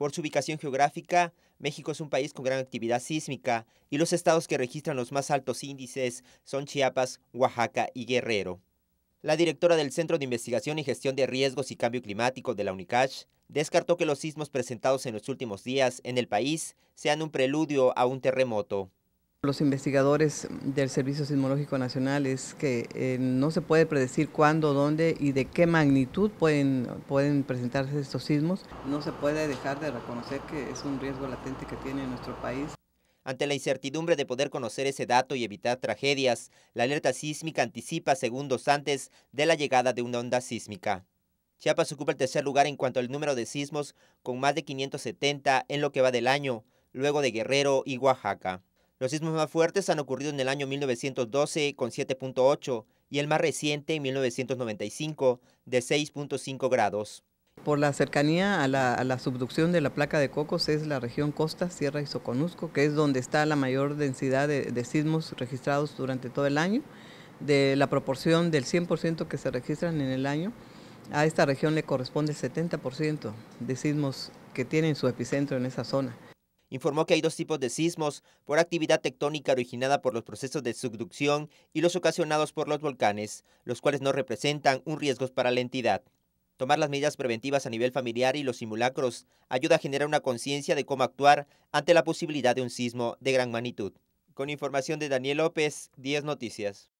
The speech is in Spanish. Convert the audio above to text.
Por su ubicación geográfica, México es un país con gran actividad sísmica y los estados que registran los más altos índices son Chiapas, Oaxaca y Guerrero. La directora del Centro de Investigación y Gestión de Riesgos y Cambio Climático de la UNICACH descartó que los sismos presentados en los últimos días en el país sean un preludio a un terremoto. Los investigadores del Servicio Sismológico Nacional es que eh, no se puede predecir cuándo, dónde y de qué magnitud pueden, pueden presentarse estos sismos. No se puede dejar de reconocer que es un riesgo latente que tiene nuestro país. Ante la incertidumbre de poder conocer ese dato y evitar tragedias, la alerta sísmica anticipa segundos antes de la llegada de una onda sísmica. Chiapas ocupa el tercer lugar en cuanto al número de sismos, con más de 570 en lo que va del año, luego de Guerrero y Oaxaca. Los sismos más fuertes han ocurrido en el año 1912 con 7.8 y el más reciente en 1995 de 6.5 grados. Por la cercanía a la, subducción de la placa de Cocos es la región Costa, Sierra y Soconusco, que es donde está la mayor densidad de, de sismos registrados durante todo el año. De la proporción del 100% que se registran en el año, a esta región le corresponde el 70% de sismos que tienen su epicentro en esa zona informó que hay dos tipos de sismos, por actividad tectónica originada por los procesos de subducción y los ocasionados por los volcanes, los cuales no representan un riesgo para la entidad. Tomar las medidas preventivas a nivel familiar y los simulacros ayuda a generar una conciencia de cómo actuar ante la posibilidad de un sismo de gran magnitud. Con información de Daniel López, 10 Noticias.